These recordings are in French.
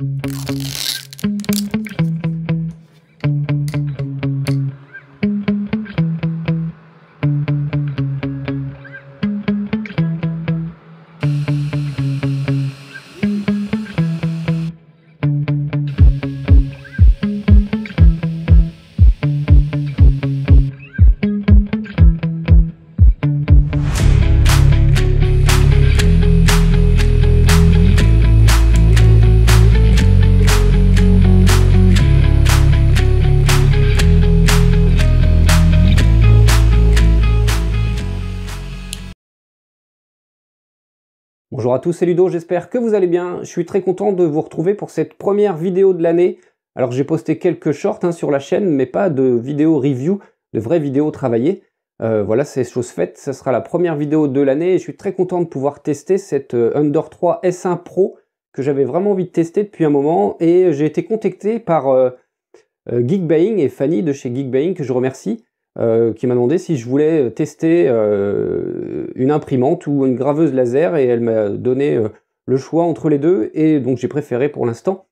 Thank you. tous, c'est Ludo, j'espère que vous allez bien. Je suis très content de vous retrouver pour cette première vidéo de l'année. Alors j'ai posté quelques shorts hein, sur la chaîne, mais pas de vidéo review, de vraies vidéos travaillées. Euh, voilà, c'est chose faite, ce sera la première vidéo de l'année je suis très content de pouvoir tester cette euh, Under 3 S1 Pro que j'avais vraiment envie de tester depuis un moment et j'ai été contacté par euh, euh et Fanny de chez Geekbuying que je remercie euh, qui m'a demandé si je voulais euh, tester euh, une imprimante ou une graveuse laser et elle m'a donné le choix entre les deux et donc j'ai préféré pour l'instant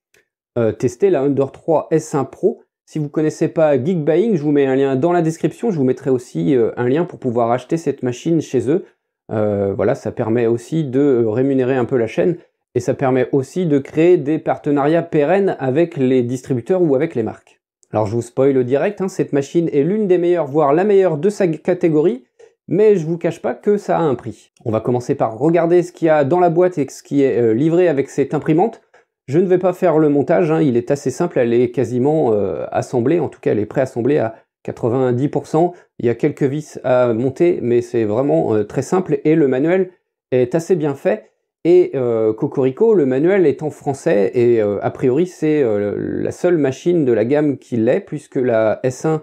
tester la Under 3 S1 Pro. Si vous connaissez pas Geekbuying, je vous mets un lien dans la description, je vous mettrai aussi un lien pour pouvoir acheter cette machine chez eux. voilà, ça permet aussi de rémunérer un peu la chaîne et ça permet aussi de créer des partenariats pérennes avec les distributeurs ou avec les marques. Alors je vous spoil direct, hein, cette machine est l'une des meilleures, voire la meilleure de sa catégorie, mais je vous cache pas que ça a un prix. On va commencer par regarder ce qu'il y a dans la boîte et ce qui est euh, livré avec cette imprimante. Je ne vais pas faire le montage, hein, il est assez simple, elle est quasiment euh, assemblée, en tout cas elle est préassemblée à 90%. Il y a quelques vis à monter, mais c'est vraiment euh, très simple et le manuel est assez bien fait. Et euh, Cocorico, le manuel est en français et euh, a priori c'est euh, la seule machine de la gamme qui l'est puisque la S1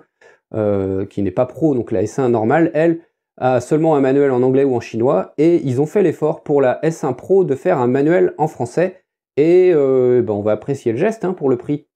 qui n'est pas pro, donc la S1 normale, elle a seulement un manuel en anglais ou en chinois et ils ont fait l'effort pour la S1 Pro de faire un manuel en français et ben, on va apprécier le geste hein, pour le prix.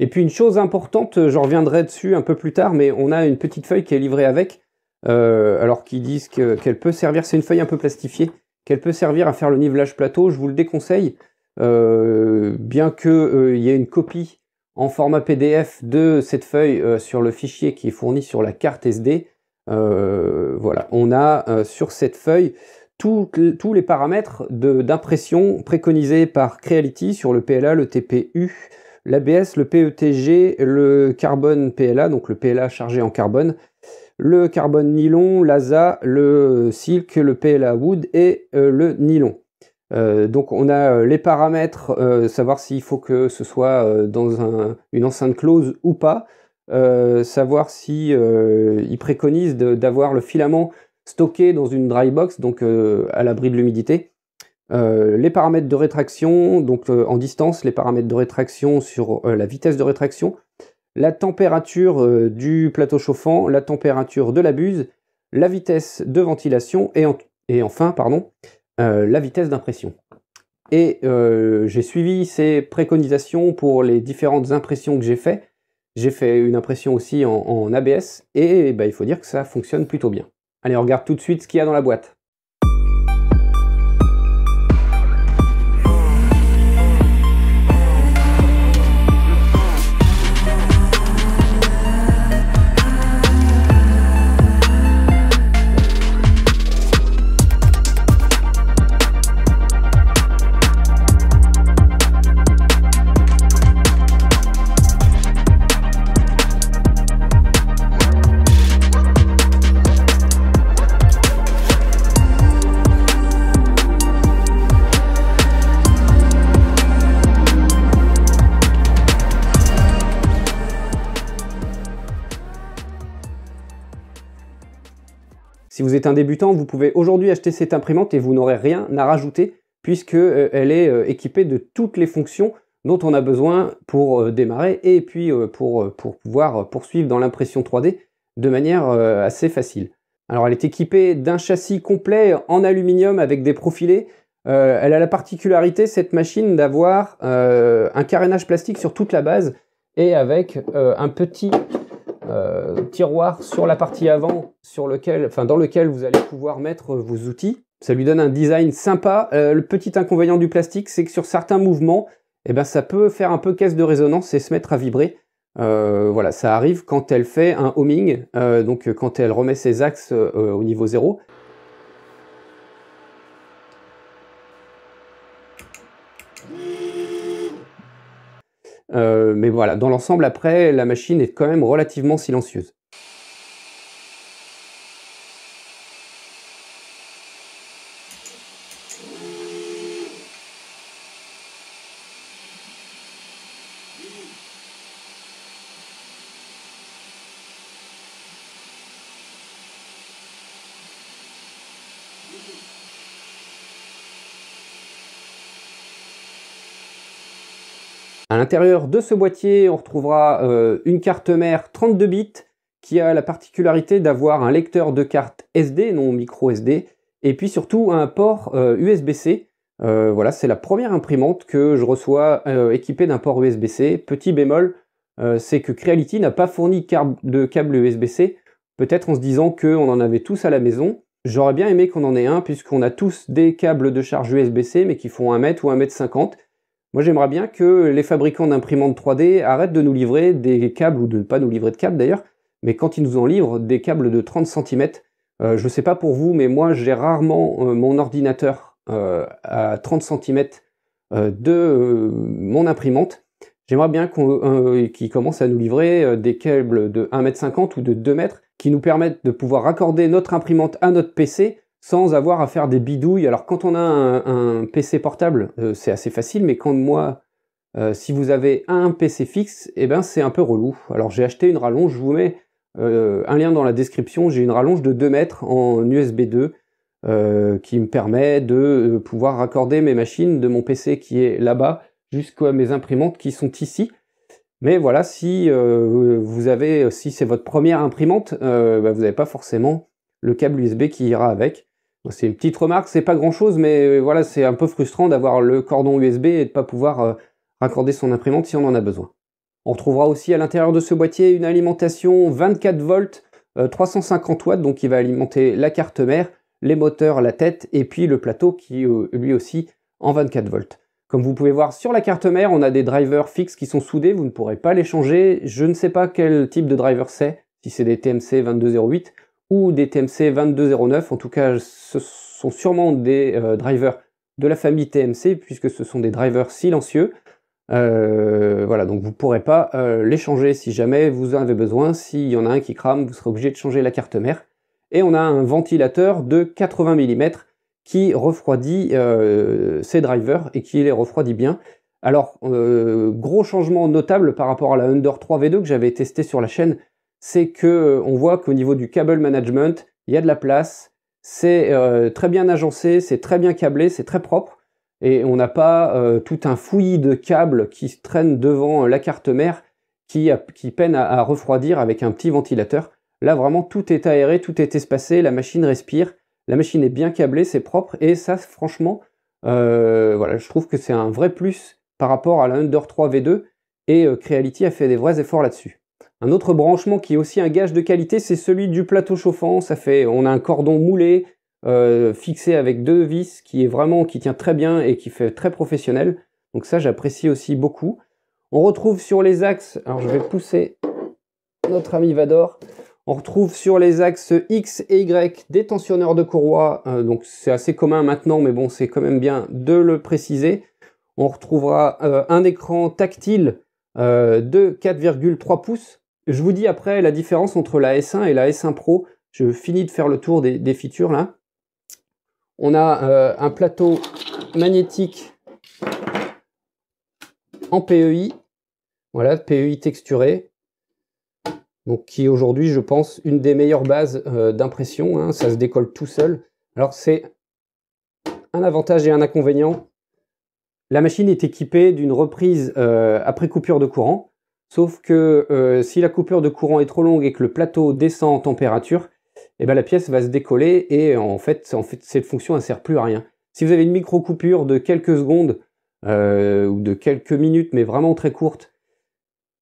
Et puis une chose importante, j'en reviendrai dessus un peu plus tard, mais on a une petite feuille qui est livrée avec, alors qu'ils disent qu'elle peut servir, c'est une feuille un peu plastifiée qu'elle peut servir à faire le nivelage plateau, je vous le déconseille, euh, bien qu'il euh, y ait une copie en format PDF de cette feuille euh, sur le fichier qui est fourni sur la carte SD. voilà, on a sur cette feuille tous les paramètres d'impression préconisés par Creality sur le PLA, le TPU, l'ABS, le PETG, le carbone PLA, donc le PLA chargé en carbone, le carbone nylon, l'ASA, le silk, le PLA wood et euh, le nylon. Euh, donc on a euh, les paramètres, savoir s'il faut que ce soit dans une enceinte close ou pas, savoir si préconisent d'avoir le filament stocké dans une dry box, donc à l'abri de l'humidité. les paramètres de rétraction, donc en distance, les paramètres de rétraction sur la vitesse de rétraction, la température euh, du plateau chauffant, la température de la buse, la vitesse de ventilation et, et enfin pardon, euh, la vitesse d'impression. Et euh, j'ai suivi ces préconisations pour les différentes impressions que j'ai faites. J'ai fait une impression aussi en, ABS et bah, il faut dire que ça fonctionne plutôt bien. Allez, on regarde tout de suite ce qu'il y a dans la boîte. vous êtes un débutant, vous pouvez aujourd'hui acheter cette imprimante et vous n'aurez rien à rajouter puisque euh, elle est euh, équipée de toutes les fonctions dont on a besoin pour euh, démarrer et puis pour, pour pouvoir poursuivre dans l'impression 3D de manière assez facile. Alors elle est équipée d'un châssis complet en aluminium avec des profilés. elle a la particularité, cette machine, d'avoir un carénage plastique sur toute la base et avec un petit euh, tiroir sur la partie avant sur lequel, enfin, dans lequel vous allez pouvoir mettre vos outils. Ça lui donne un design sympa. Euh, le petit inconvénient du plastique, c'est que sur certains mouvements, eh ben, ça peut faire un peu caisse de résonance et se mettre à vibrer. Euh, voilà, ça arrive quand elle fait un homing, donc quand elle remet ses axes au niveau zéro. Euh, mais voilà, dans l'ensemble, après, la machine est quand même relativement silencieuse. À l'intérieur de ce boîtier, on retrouvera euh, une carte mère 32 bits qui a la particularité d'avoir un lecteur de carte SD, non micro SD, et puis surtout un port USB-C. Euh, euh, voilà, c'est la première imprimante que je reçois équipée d'un port USB-C. Petit bémol, c'est que Creality n'a pas fourni de câble USB-C, peut-être en se disant qu'on en avait tous à la maison. J'aurais bien aimé qu'on en ait un, puisqu'on a tous des câbles de charge USB-C, mais qui font 1 mètre ou 1 mètre 50 moi, j'aimerais bien que les fabricants d'imprimantes 3D arrêtent de nous livrer des câbles, ou de ne pas nous livrer de câbles d'ailleurs, mais quand ils nous en livrent, des câbles de 30 cm. Euh, je ne sais pas pour vous, mais moi, j'ai rarement euh, mon ordinateur euh, à 30 cm de mon imprimante. J'aimerais bien qu'ils commencent à nous livrer des câbles de 1m50 ou de 2m qui nous permettent de pouvoir raccorder notre imprimante à notre PC sans avoir à faire des bidouilles. Alors quand on a un, PC portable, euh, c'est assez facile, mais quand moi, euh, si vous avez un PC fixe, eh ben c'est un peu relou. Alors j'ai acheté une rallonge, je vous mets euh, un lien dans la description, j'ai une rallonge de 2 mètres en USB 2 qui me permet de pouvoir raccorder mes machines de mon PC qui est là-bas jusqu'à mes imprimantes qui sont ici. Mais voilà, si vous avez, si c'est votre première imprimante, ben, vous n'avez pas forcément le câble USB qui ira avec. C'est une petite remarque, c'est pas grand chose, mais euh, voilà, c'est un peu frustrant d'avoir le cordon USB et de pas pouvoir euh, raccorder son imprimante si on en a besoin. On retrouvera aussi à l'intérieur de ce boîtier une alimentation 24 volts, 350 euh, watts, donc qui va alimenter la carte mère, les moteurs, la tête et puis le plateau qui lui aussi en 24 volts. Comme vous pouvez voir sur la carte mère, on a des drivers fixes qui sont soudés, vous ne pourrez pas les changer. Je ne sais pas quel type de driver c'est, si c'est des TMC 2208 ou des TMC 2209. En tout cas, ce sont sûrement des euh, drivers de la famille TMC puisque ce sont des drivers silencieux. Euh, voilà, donc vous ne pourrez pas euh, les changer si jamais vous en avez besoin. S'il y en a un qui crame, vous serez obligé de changer la carte mère. Et on a un ventilateur de 80 mm qui refroidit ces drivers et qui les refroidit bien. Alors, gros changement notable par rapport à la Under 3 V2 que j'avais testé sur la chaîne c'est que euh, on voit qu'au niveau du cable management, il y a de la place, c'est euh, très bien agencé, c'est très bien câblé, c'est très propre, et on n'a pas euh, tout un fouillis de câbles qui traîne traînent devant la carte mère qui, peine à, refroidir avec un petit ventilateur. Là vraiment tout est aéré, tout est espacé, la machine respire, la machine est bien câblée, c'est propre, et ça franchement, voilà, je trouve que c'est un vrai plus par rapport à la Under 3 V2, et Creality a fait des vrais efforts là-dessus. Un autre branchement qui est aussi un gage de qualité, c'est celui du plateau chauffant. Ça fait, on a un cordon moulé euh, fixé avec deux vis qui est vraiment, qui tient très bien et qui fait très professionnel. Donc ça, j'apprécie aussi beaucoup. On retrouve sur les axes, alors je vais pousser notre ami Vador. On retrouve sur les axes X et Y des tensionneurs de courroie. Euh, donc c'est assez commun maintenant, mais bon, c'est quand même bien de le préciser. On retrouvera euh, un écran tactile de 4,3 pouces je vous dis après la différence entre la S1 et la S1 Pro. Je finis de faire le tour des, features là. On a euh, un plateau magnétique en PEI. Voilà, PEI texturé. Donc qui aujourd'hui, je pense, une des meilleures bases euh, d'impression. Hein. Ça se décolle tout seul. Alors c'est un avantage et un inconvénient. La machine est équipée d'une reprise euh, après coupure de courant. Sauf que euh, si la coupure de courant est trop longue et que le plateau descend en température, eh ben, la pièce va se décoller et en fait, cette fonction ne sert plus à rien. Si vous avez une micro-coupure de quelques secondes euh, ou de quelques minutes, mais vraiment très courte,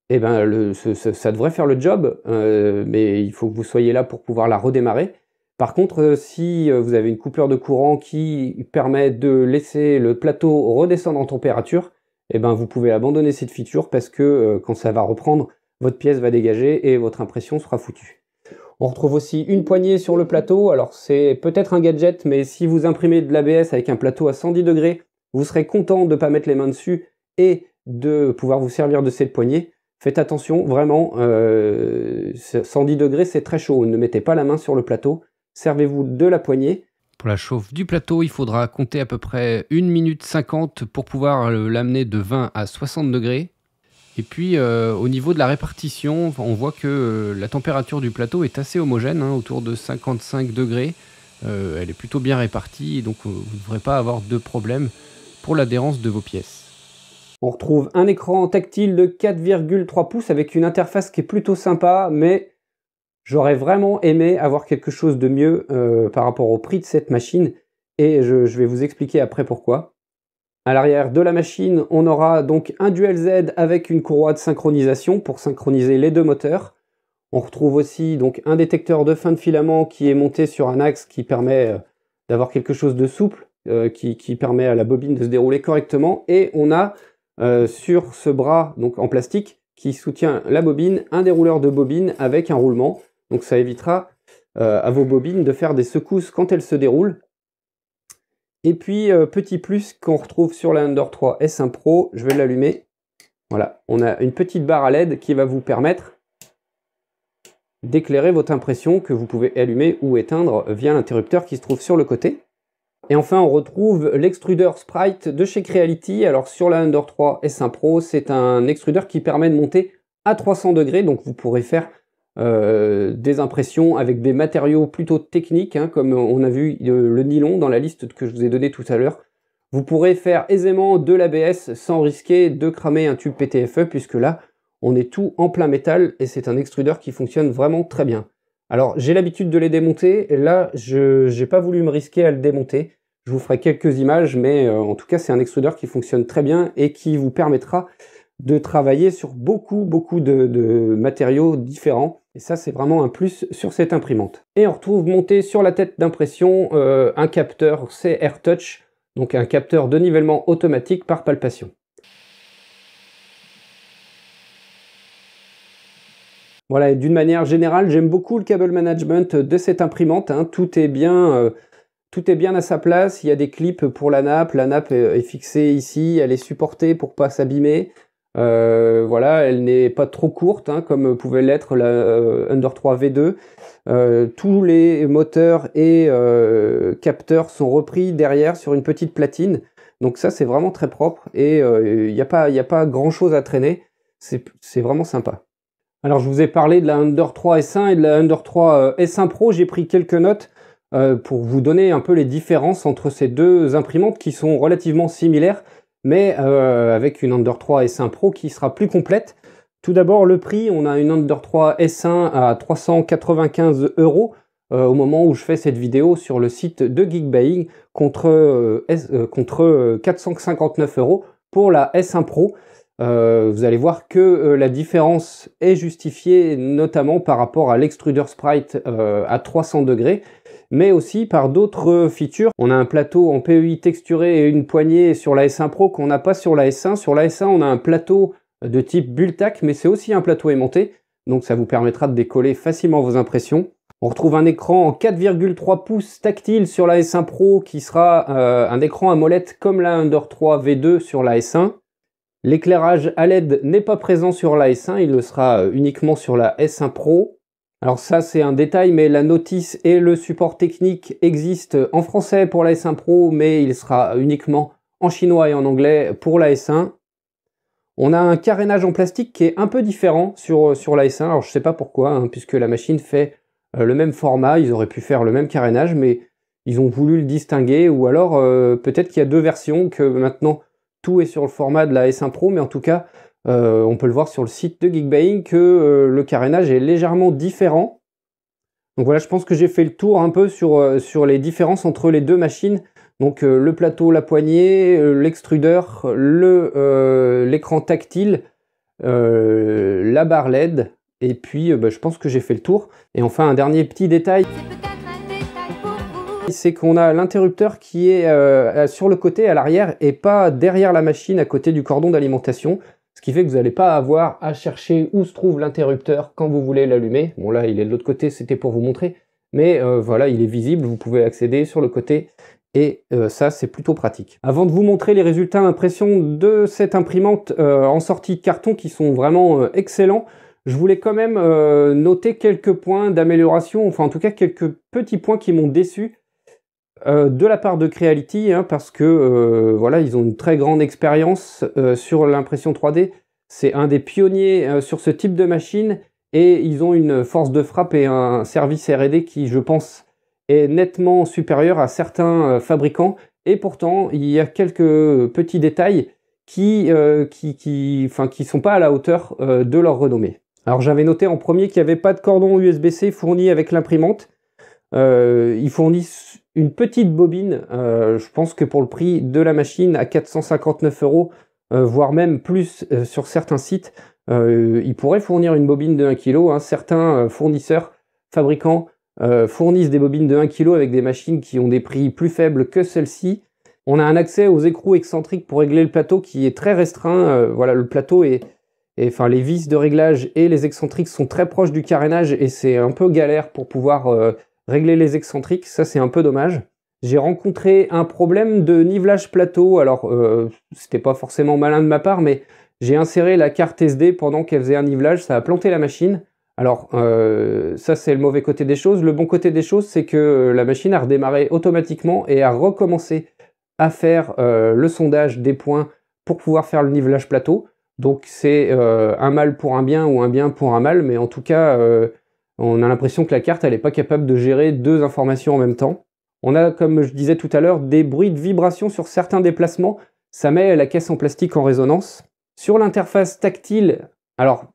eh ben, ça devrait faire le job, euh, mais il faut que vous soyez là pour pouvoir la redémarrer. Par contre, si vous avez une coupure de courant qui permet de laisser le plateau redescendre en température, eh ben, vous pouvez abandonner cette feature parce que euh, quand ça va reprendre, votre pièce va dégager et votre impression sera foutue. On retrouve aussi une poignée sur le plateau. Alors c'est peut-être un gadget, mais si vous imprimez de l'ABS avec un plateau à 110 degrés, vous serez content de ne pas mettre les mains dessus et de pouvoir vous servir de cette poignée. Faites attention, vraiment, 110 euh, degrés c'est très chaud. Ne mettez pas la main sur le plateau. Servez-vous de la poignée pour la chauffe du plateau, il faudra compter à peu près 1 minute 50 pour pouvoir euh, l'amener de 20 à 60 degrés. Et puis euh, au niveau de la répartition, on voit que euh, la température du plateau est assez homogène, hein, autour de 55 degrés. elle est plutôt bien répartie, donc vous ne devrez pas avoir de problème pour l'adhérence de vos pièces. On retrouve un écran tactile de 4,3 pouces avec une interface qui est plutôt sympa, mais J'aurais vraiment aimé avoir quelque chose de mieux euh, par rapport au prix de cette machine et je, vais vous expliquer après pourquoi. À l'arrière de la machine, on aura donc un Dual Z avec une courroie de synchronisation pour synchroniser les deux moteurs. On retrouve aussi donc un détecteur de fin de filament qui est monté sur un axe qui permet euh, d'avoir quelque chose de souple, euh, qui, permet à la bobine de se dérouler correctement. Et on a sur ce bras donc en plastique qui soutient la bobine un dérouleur de bobine avec un roulement donc ça évitera euh, à vos bobines de faire des secousses quand elles se déroulent. Et puis, euh, petit plus qu'on retrouve sur la Under 3 S1 Pro, je vais l'allumer. Voilà, on a une petite barre à LED qui va vous permettre d'éclairer votre impression que vous pouvez allumer ou éteindre via l'interrupteur qui se trouve sur le côté. Et enfin, on retrouve l'extrudeur Sprite de chez Creality. Alors sur la Under 3 S1 Pro, c'est un extrudeur qui permet de monter à 300 degrés, donc vous pourrez faire euh, des impressions avec des matériaux plutôt techniques, hein, comme on a vu euh, le nylon dans la liste que je vous ai donnée tout à l'heure. Vous pourrez faire aisément de l'ABS sans risquer de cramer un tube PTFE, puisque là, on est tout en plein métal et c'est un extrudeur qui fonctionne vraiment très bien. Alors, j'ai l'habitude de les démonter, et là, je n'ai pas voulu me risquer à le démonter. Je vous ferai quelques images, mais euh, en tout cas, c'est un extrudeur qui fonctionne très bien et qui vous permettra de travailler sur beaucoup, beaucoup de matériaux différents et ça, c'est vraiment un plus sur cette imprimante. Et on retrouve monté sur la tête d'impression euh, un capteur CR Touch, donc un capteur de nivellement automatique par palpation. Voilà, et d'une manière générale, j'aime beaucoup le cable management de cette imprimante. Hein. Tout, est bien, euh, tout est bien à sa place. Il y a des clips pour la nappe. La nappe est, est fixée ici. Elle est supportée pour pas s'abîmer. Euh, voilà, elle n'est pas trop courte, hein, comme pouvait l'être la euh, Under 3 V2. Euh, tous les moteurs et capteurs sont repris derrière sur une petite platine. Donc ça, c'est vraiment très propre et il n'y a, pas, a pas grand-chose à traîner. C'est vraiment sympa. Alors, je vous ai parlé de la Under 3 S1 et de la Under 3 S1 Pro. J'ai pris quelques notes pour vous donner un peu les différences entre ces deux imprimantes qui sont relativement similaires mais euh, avec une Under 3 S1 Pro qui sera plus complète. Tout d'abord, le prix, on a une Under 3 S1 à 395 euros euh, au moment où je fais cette vidéo sur le site de Geekbuying contre, euh, contre 459 euros pour la S1 Pro. vous allez voir que la différence est justifiée notamment par rapport à l'extruder sprite à 300 degrés mais aussi par d'autres features. On a un plateau en PEI texturé et une poignée sur la S1 Pro qu'on n'a pas sur la S1. Sur la S1, on a un plateau de type Bultac, mais c'est aussi un plateau aimanté, donc ça vous permettra de décoller facilement vos impressions. On retrouve un écran en 4,3 pouces tactile sur la S1 Pro qui sera euh, un écran à molette comme la Under 3 V2 sur la S1. L'éclairage à LED n'est pas présent sur la S1, il le sera euh, uniquement sur la S1 Pro. Alors ça c'est un détail, mais la notice et le support technique existent en français pour la S1 Pro, mais il sera uniquement en chinois et en anglais pour la S1. On a un carénage en plastique qui est un peu différent sur, sur la S1, alors je sais pas pourquoi, hein, puisque la machine fait euh, le même format, ils auraient pu faire le même carénage, mais ils ont voulu le distinguer, ou alors euh, peut-être qu'il y a deux versions, que maintenant tout est sur le format de la S1 Pro, mais en tout cas euh, on peut le voir sur le site de Geekbuying que euh, le carénage est légèrement différent. Donc voilà, je pense que j'ai fait le tour un peu sur, euh, les différences entre les deux machines. Donc le plateau, la poignée, l'extrudeur, l'écran tactile, la barre LED. Et puis bah, je pense que j'ai fait le tour. Et enfin un dernier petit détail. C'est qu'on a l'interrupteur qui est sur le côté à l'arrière et pas derrière la machine à côté du cordon d'alimentation. Ce qui fait que vous n'allez pas avoir à chercher où se trouve l'interrupteur quand vous voulez l'allumer. Bon là, il est de l'autre côté, c'était pour vous montrer. Mais euh, voilà, il est visible, vous pouvez accéder sur le côté. Et euh, ça, c'est plutôt pratique. Avant de vous montrer les résultats d'impression de cette imprimante euh, en sortie de carton qui sont vraiment excellents, je voulais quand même noter quelques points d'amélioration, enfin en tout cas quelques petits points qui m'ont déçu euh, de la part de Creality, hein, parce que euh, voilà, ils ont une très grande expérience euh, sur l'impression 3D. C'est un des pionniers sur ce type de machine et ils ont une force de frappe et un service R&D qui, je pense, est nettement supérieur à certains fabricants. Et pourtant, il y a quelques petits détails qui, qui, qui, qui sont pas à la hauteur de leur renommée. Alors j'avais noté en premier qu'il n'y avait pas de cordon USB-C fourni avec l'imprimante. ils fournissent une petite bobine. Euh, je pense que pour le prix de la machine à 459 euros, euh, voire même plus euh, sur certains sites, il pourraient fournir une bobine de 1 kg. Hein. Certains fournisseurs, fabricants fournissent des bobines de 1 kg avec des machines qui ont des prix plus faibles que celle-ci. On a un accès aux écrous excentriques pour régler le plateau qui est très restreint. voilà, le plateau est, et enfin les vis de réglage et les excentriques sont très proches du carénage et c'est un peu galère pour pouvoir régler les excentriques, ça c'est un peu dommage. J'ai rencontré un problème de nivelage plateau, alors euh, c'était pas forcément malin de ma part, mais j'ai inséré la carte SD pendant qu'elle faisait un nivelage, ça a planté la machine. Alors euh, ça c'est le mauvais côté des choses. Le bon côté des choses c'est que euh, la machine a redémarré automatiquement et a recommencé à faire le sondage des points pour pouvoir faire le nivelage plateau. Donc c'est un mal pour un bien ou un bien pour un mal, mais en tout cas on a l'impression que la carte, elle n'est pas capable de gérer deux informations en même temps. On a, comme je disais tout à l'heure, des bruits de vibration sur certains déplacements. Ça met la caisse en plastique en résonance. Sur l'interface tactile, alors,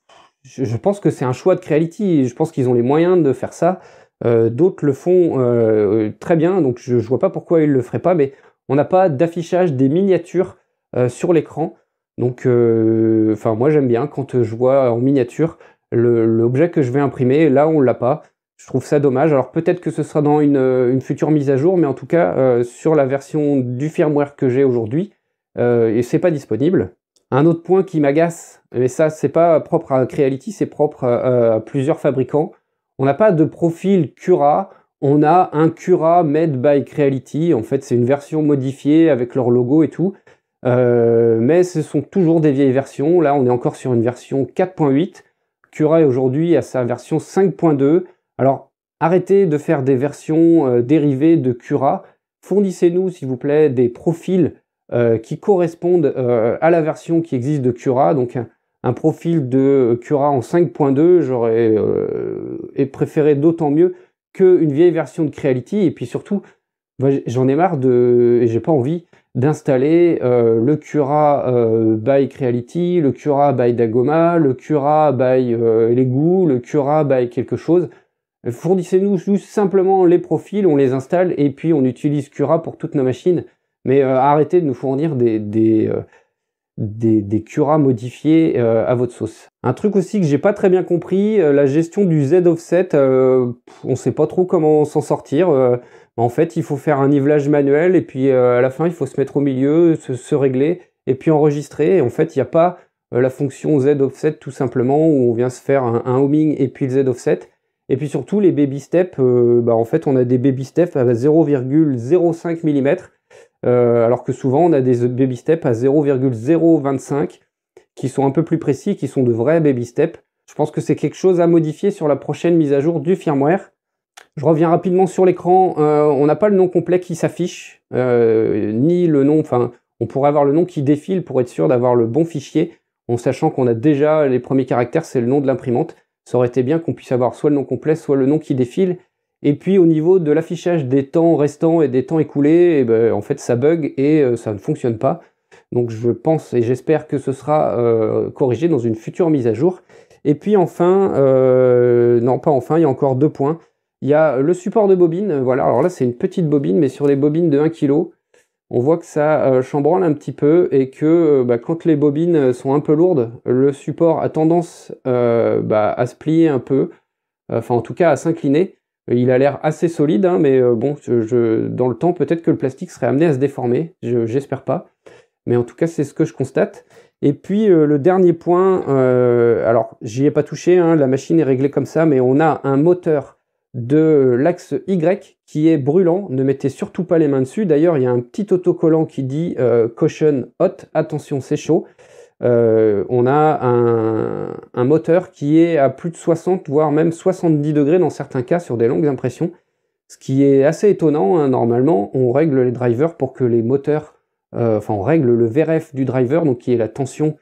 je pense que c'est un choix de Creality. Je pense qu'ils ont les moyens de faire ça. Euh, d'autres le font euh, très bien, donc je ne vois pas pourquoi ils ne le feraient pas, mais on n'a pas d'affichage des miniatures euh, sur l'écran. Donc, enfin, moi j'aime bien quand je vois en miniature l'objet que je vais imprimer. Là, on l'a pas. Je trouve ça dommage. Alors peut-être que ce sera dans une, euh, future mise à jour, mais en tout cas, euh, sur la version du firmware que j'ai aujourd'hui, euh, et c'est pas disponible. Un autre point qui m'agace, mais ça, c'est pas propre à Creality, c'est propre euh, à, plusieurs fabricants. On n'a pas de profil Cura, on a un Cura made by Creality. En fait, c'est une version modifiée avec leur logo et tout. mais ce sont toujours des vieilles versions. Là, on est encore sur une version 4.8. Cura est aujourd'hui à sa version 5.2. Alors arrêtez de faire des versions euh, dérivées de Cura. Fournissez-nous, s'il vous plaît, des profils euh, qui correspondent euh, à la version qui existe de Cura. Donc un, profil de Cura en 5.2, j'aurais et préféré d'autant mieux qu'une vieille version de Creality. Et puis surtout, j'en ai marre de, et j'ai pas envie d'installer euh, le Cura euh, by Creality, le Cura by Dagoma, le Cura by euh, le Cura by quelque chose. Fournissez-nous simplement les profils, on les installe et puis on utilise Cura pour toutes nos machines. Mais euh, arrêtez de nous fournir des, des, des, des Cura modifiés à votre sauce. Un truc aussi que j'ai pas très bien compris, la gestion du Z offset. on sait pas trop comment s'en sortir en fait, il faut faire un nivelage manuel et puis euh, à la fin, il faut se mettre au milieu, se, régler et puis enregistrer. en fait, il n'y a pas euh, la fonction Z offset tout simplement où on vient se faire un, homing et puis le Z offset. Et puis surtout les baby steps, euh, bah, en fait on a des baby steps à 0,05 mm, alors que souvent on a des baby steps à 0,025 qui sont un peu plus précis, qui sont de vrais baby steps. Je pense que c'est quelque chose à modifier sur la prochaine mise à jour du firmware. Je reviens rapidement sur l'écran. Euh, on n'a pas le nom complet qui s'affiche, euh, ni le nom, enfin, on pourrait avoir le nom qui défile pour être sûr d'avoir le bon fichier, en sachant qu'on a déjà les premiers caractères, c'est le nom de l'imprimante. Ça aurait été bien qu'on puisse avoir soit le nom complet, soit le nom qui défile. Et puis au niveau de l'affichage des temps restants et des temps écoulés, eh ben, en fait ça bug et euh, ça ne fonctionne pas. Donc je pense et j'espère que ce sera corrigé dans une future mise à jour. Et puis enfin, non pas enfin, il y a encore deux points. Il y a le support de bobine, euh, voilà, alors là c'est une petite bobine, mais sur les bobines de 1 kg, on voit que ça euh, chambranle un petit peu et que euh, bah, quand les bobines sont un peu lourdes, le support a tendance bah, à se plier un peu, enfin en tout cas à s'incliner. Il a l'air assez solide, hein, mais bon, dans le temps, peut-être que le plastique serait amené à se déformer, j'espère pas. Mais en tout cas, c'est ce que je constate. Et puis le dernier point, alors j'y ai pas touché, hein, la machine est réglée comme ça, mais on a un moteur de l'axe Y qui est brûlant, ne mettez surtout pas les mains dessus. D'ailleurs, il y a un petit autocollant qui dit euh, Caution hot, attention c'est chaud. Euh, on a un, moteur qui est à plus de 60, voire même 70 degrés dans certains cas sur des longues impressions. Ce qui est assez étonnant, hein. normalement on règle les drivers pour que les moteurs, euh, enfin on règle le VRF du driver, donc qui est la tension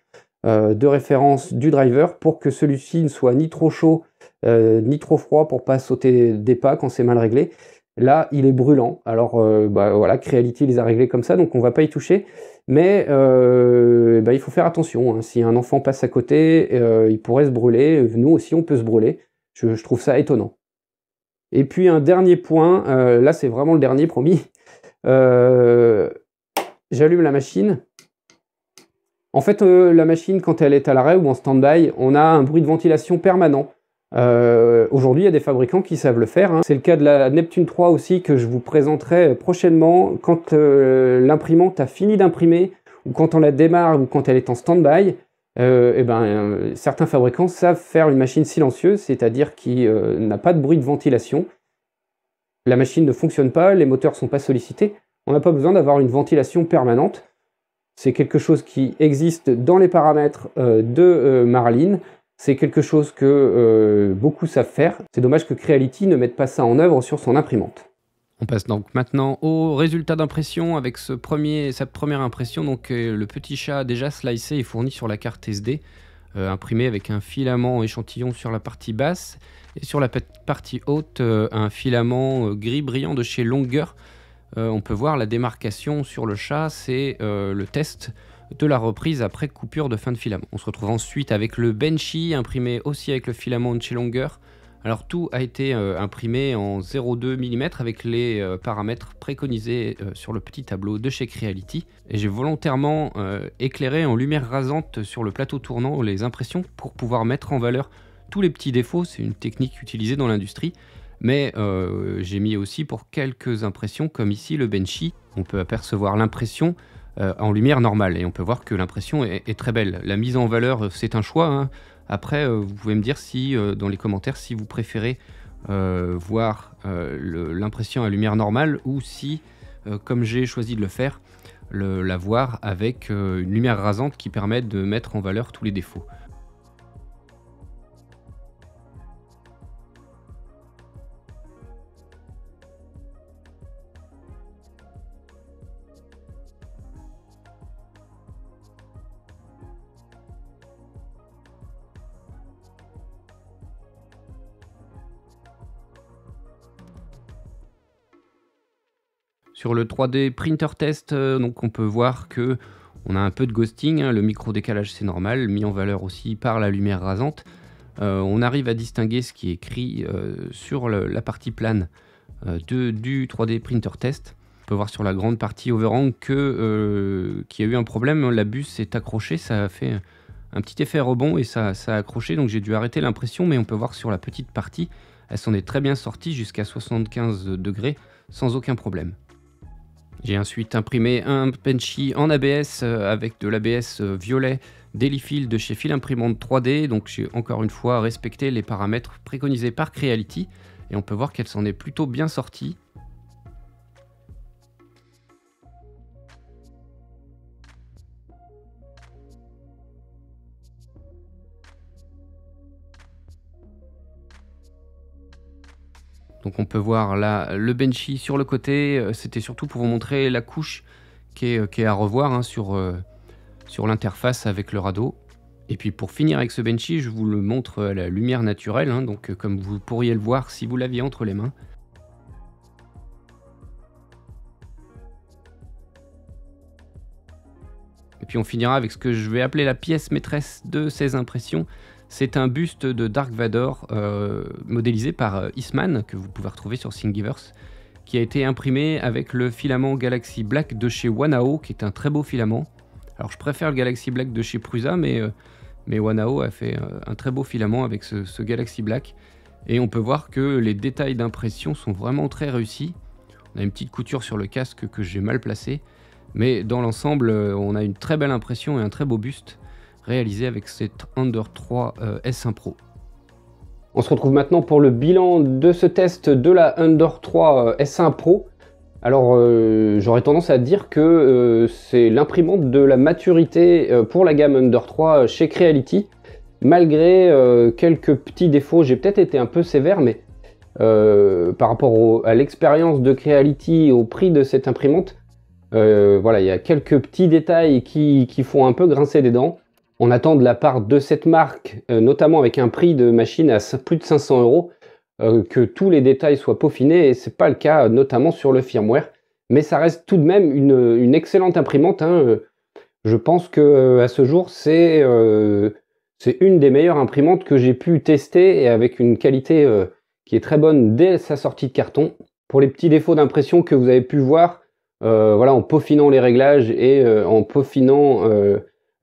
de référence du driver, pour que celui-ci ne soit ni trop chaud, euh, ni trop froid pour pas sauter des pas quand c'est mal réglé. Là, il est brûlant. Alors, euh, bah, voilà, Creality les a réglés comme ça, donc on va pas y toucher. Mais euh, bah, il faut faire attention. Hein. Si un enfant passe à côté, il pourrait se brûler. Nous aussi, on peut se brûler. Je, trouve ça étonnant. Et puis un dernier point. là, c'est vraiment le dernier, promis. J'allume la machine. En fait, la machine, quand elle est à l'arrêt ou en stand-by, on a un bruit de ventilation permanent. Euh, aujourd'hui, il y a des fabricants qui savent le faire. Hein. C'est le cas de la Neptune 3 aussi que je vous présenterai prochainement quand euh, l'imprimante a fini d'imprimer ou quand on la démarre ou quand elle est en stand-by. Euh, eh ben, certains fabricants savent faire une machine silencieuse, c'est-à-dire qui n'a pas de bruit de ventilation. La machine ne fonctionne pas, les moteurs ne sont pas sollicités. On n'a pas besoin d'avoir une ventilation permanente. C'est quelque chose qui existe dans les paramètres de Marlin. C'est quelque chose que euh, beaucoup savent faire. C'est dommage que Creality ne mette pas ça en œuvre sur son imprimante. On passe donc maintenant au résultat d'impression avec ce premier, cette première impression. Donc euh, le petit chat déjà slicé est fourni sur la carte SD, euh, imprimé avec un filament échantillon sur la partie basse et sur la partie haute un filament gris brillant de chez Longer. on peut voir la démarcation sur le chat, c'est le test de la reprise après coupure de fin de filament. On se retrouve ensuite avec le Benchy, imprimé aussi avec le filament de chez Longer. Alors tout a été euh, imprimé en 0,2 mm avec les euh, paramètres préconisés euh, sur le petit tableau de chez Creality. Et j'ai volontairement éclairé en lumière rasante sur le plateau tournant les impressions pour pouvoir mettre en valeur tous les petits défauts. C'est une technique utilisée dans l'industrie. Mais j'ai mis aussi pour quelques impressions comme ici le Benchy. On peut apercevoir l'impression euh, en lumière normale. Et on peut voir que l'impression est, très belle. La mise en valeur, euh, c'est un choix. Hein. Après, euh, vous pouvez me dire si, dans les commentaires si vous préférez voir l'impression à lumière normale ou si, comme j'ai choisi de le faire, la voir avec une lumière rasante qui permet de mettre en valeur tous les défauts. Sur le 3D printer test, euh, donc on peut voir que on a un peu de ghosting, hein. le micro-décalage c'est normal, mis en valeur aussi par la lumière rasante. Euh, on arrive à distinguer ce qui est écrit euh, sur la partie plane du 3D printer test. On peut voir sur la grande partie overhang qu'il y a eu un problème, la bus s'est accrochée, ça a fait un petit effet rebond et ça, ça a accroché, donc j'ai dû arrêter l'impression, mais on peut voir sur la petite partie, elle s'en est très bien sortie jusqu'à 75 degrés sans aucun problème. J'ai ensuite imprimé un Penchi en ABS euh, avec de l'ABS euh, violet Delifil de chez Fil Imprimante 3D. Donc j'ai encore une fois respecté les paramètres préconisés par Creality et on peut voir qu'elle s'en est plutôt bien sortie. Donc on peut voir là le Benchy sur le côté. Euh, c'était surtout pour vous montrer la couche qui est, euh, à revoir hein, euh, sur, l'interface avec le radeau. Et puis pour finir avec ce Benchy, je vous le montre à la lumière naturelle. Hein. donc comme vous pourriez le voir si vous l'aviez entre les mains. Et puis on finira avec ce que je vais appeler la pièce maîtresse de ces impressions, c'est un buste de Dark Vador euh, modélisé par euh, Eastman, que vous pouvez retrouver sur Thingiverse, qui a été imprimé avec le filament Galaxy Black de chez Wanao, qui est un très beau filament. Alors je préfère le Galaxy Black de chez Prusa, mais, euh, Wanao a fait un très beau filament avec ce, ce Galaxy Black. Et on peut voir que les détails d'impression sont vraiment très réussis. On a une petite couture sur le casque que j'ai mal placé Mais dans l'ensemble, on a une très belle impression et un très beau buste réalisé avec cette Under 3 S1 Pro. On se retrouve maintenant pour le bilan de ce test de la Under 3 S1 Pro. Alors euh, j'aurais tendance à dire que euh, c'est l'imprimante de la maturité euh, pour la gamme Under 3 chez Creality. Malgré quelques petits défauts, j'ai peut-être été un peu sévère, mais par rapport à l'expérience de Creality au prix de cette imprimante, voilà, il y a quelques petits détails qui, qui font un peu grincer des dents. On attend de la part de cette marque, euh, notamment avec un prix de machine à plus de 500 euros, euh, que tous les détails soient peaufinés et n'est pas le cas euh, notamment sur le firmware. Mais ça reste tout de même une, excellente imprimante. Hein, Je pense que à ce jour c'est une des meilleures imprimantes que j'ai pu tester et avec une qualité qui est très bonne dès sa sortie de carton. Pour les petits défauts d'impression que vous avez pu voir, voilà, en peaufinant les réglages et en peaufinant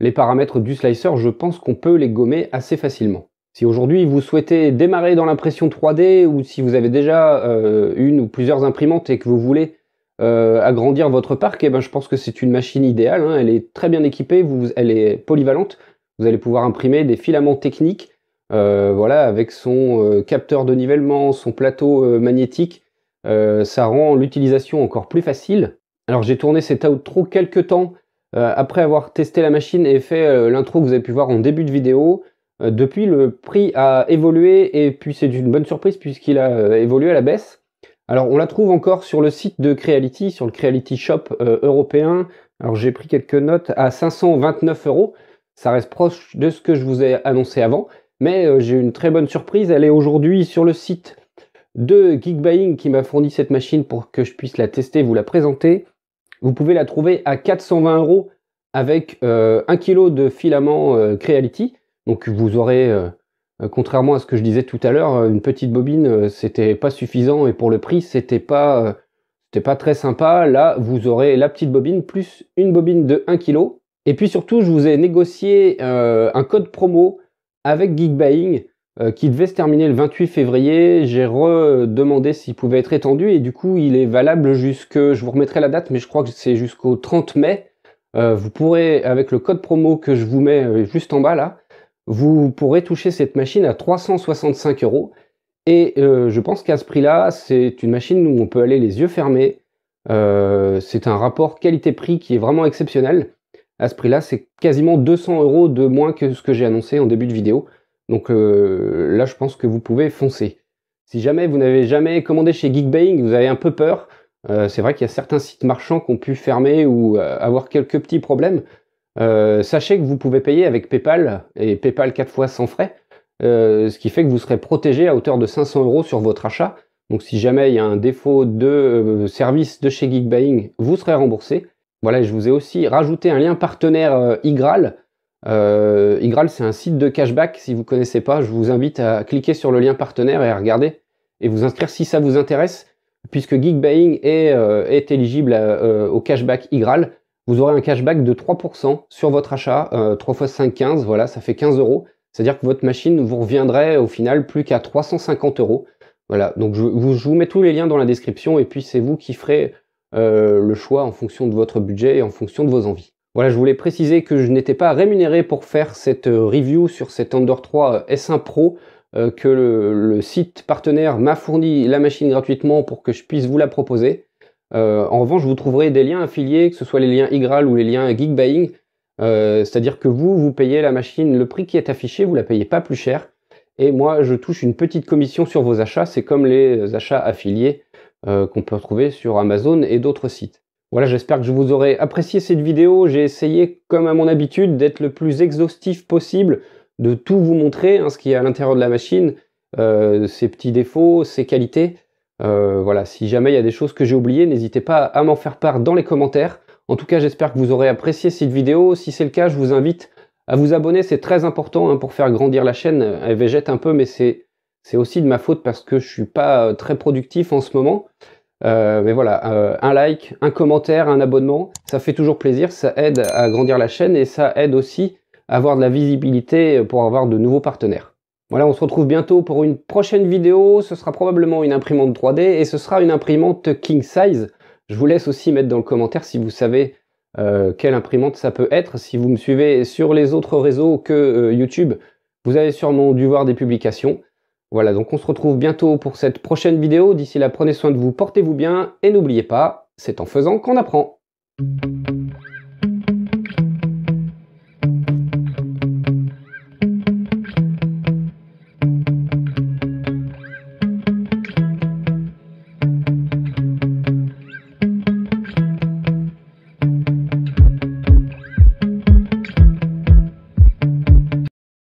les paramètres du slicer, je pense qu'on peut les gommer assez facilement. Si aujourd'hui vous souhaitez démarrer dans l'impression 3D ou si vous avez déjà euh, une ou plusieurs imprimantes et que vous voulez euh, agrandir votre parc, et eh ben, je pense que c'est une machine idéale. Hein. Elle est très bien équipée, elle est polyvalente. Vous allez pouvoir imprimer des filaments techniques euh, voilà, avec son capteur de nivellement, son plateau magnétique. ça rend l'utilisation encore plus facile. Alors j'ai tourné cet outro quelques temps euh, après avoir testé la machine et fait euh, l'intro que vous avez pu voir en début de vidéo, euh, depuis le prix a évolué et puis c'est une bonne surprise puisqu'il a évolué à la baisse. Alors on la trouve encore sur le site de Creality, sur le Creality Shop européen. Alors j'ai pris quelques notes à 529 euros. Ça reste proche de ce que je vous ai annoncé avant. Mais j'ai une très bonne surprise. Elle est aujourd'hui sur le site de Geekbuying qui m'a fourni cette machine pour que je puisse la tester, vous la présenter. Vous pouvez la trouver à 420 euros avec 1 euh, kg de filament euh, Creality. Donc vous aurez, euh, contrairement à ce que je disais tout à l'heure, une petite bobine, c'était pas suffisant et pour le prix, c'était pas, pas très sympa. Là, vous aurez la petite bobine plus une bobine de 1 kg. Et puis surtout, je vous ai négocié un code promo avec Geekbuying euh, qui devait se terminer le 28 février. J'ai redemandé s'il pouvait être étendu et du coup, il est valable jusque, je vous remettrai la date, mais je crois que c'est jusqu'au 30 mai. Euh, vous pourrez, avec le code promo que je vous mets euh, juste en bas là, vous pourrez toucher cette machine à 365 euros. Et je pense qu'à ce prix-là, c'est une machine où on peut aller les yeux fermés. c'est un rapport qualité-prix qui est vraiment exceptionnel. À ce prix-là, c'est quasiment 200 euros de moins que ce que j'ai annoncé en début de vidéo. Donc euh, là, je pense que vous pouvez foncer. Si jamais vous n'avez jamais commandé chez Geekbuying, vous avez un peu peur. Euh, c'est vrai qu'il y a certains sites marchands qui ont pu fermer ou euh, avoir quelques petits problèmes. sachez que vous pouvez payer avec PayPal et PayPal 4 fois sans frais, ce qui fait que vous serez protégé à hauteur de 500 euros sur votre achat. Donc si jamais il y a un défaut de service de chez Geekbuying, vous serez remboursé. Voilà, je vous ai aussi rajouté un lien partenaire IGRAL euh, Igral, c'est un site de cashback. Si vous ne connaissez pas, je vous invite à cliquer sur le lien partenaire et à regarder et vous inscrire si ça vous intéresse. Puisque Geekbuying est, euh, est éligible euh, au cashback Igral, vous aurez un cashback de 3% sur votre achat. 3 x 5, 15, voilà, ça fait 15 euros. C'est-à-dire que votre machine vous reviendrait au final plus qu'à 350 euros. Voilà, donc je vous, mets tous les liens dans la description et puis c'est vous qui ferez euh, le choix en fonction de votre budget et en fonction de vos envies. Voilà, je voulais préciser que je n'étais pas rémunéré pour faire cette euh, review sur cet Under 3 S1 Pro euh, que le, site partenaire m'a fourni la machine gratuitement pour que je puisse vous la proposer. Euh, en revanche, vous trouverez des liens affiliés, que ce soit les liens IGRAL ou les liens Geekbuying, c'est-à-dire que vous, vous payez la machine le prix qui est affiché, vous la payez pas plus cher, et moi je touche une petite commission sur vos achats, c'est comme les achats affiliés qu'on peut trouver sur Amazon et d'autres sites. Voilà, j'espère que je vous aurai apprécié cette vidéo. J'ai essayé, comme à mon habitude, d'être le plus exhaustif possible, de tout vous montrer, hein, ce qu'il y a à l'intérieur de la machine, euh, ses petits défauts, ses qualités. Euh, voilà, si jamais il y a des choses que j'ai oubliées, n'hésitez pas à m'en faire part dans les commentaires. En tout cas, j'espère que vous aurez apprécié cette vidéo. Si c'est le cas, je vous invite à vous abonner. C'est très important hein, pour faire grandir la chaîne. Elle végète un peu, mais c'est aussi de ma faute parce que je suis pas euh, très productif en ce moment. Euh, mais voilà, euh, un like, un commentaire, un abonnement, ça fait toujours plaisir, ça aide à grandir la chaîne et ça aide aussi à avoir de la visibilité pour avoir de nouveaux partenaires. Voilà, on se retrouve bientôt pour une prochaine vidéo. Ce sera probablement une imprimante 3D et ce sera une imprimante king size. Je vous laisse aussi mettre dans le commentaire si vous savez euh, quelle imprimante ça peut être. Si vous me suivez sur les autres réseaux que YouTube, vous avez sûrement dû voir des publications. Voilà, donc on se retrouve bientôt pour cette prochaine vidéo. D'ici là, prenez soin de vous, portez-vous bien et n'oubliez pas, c'est en faisant qu'on apprend.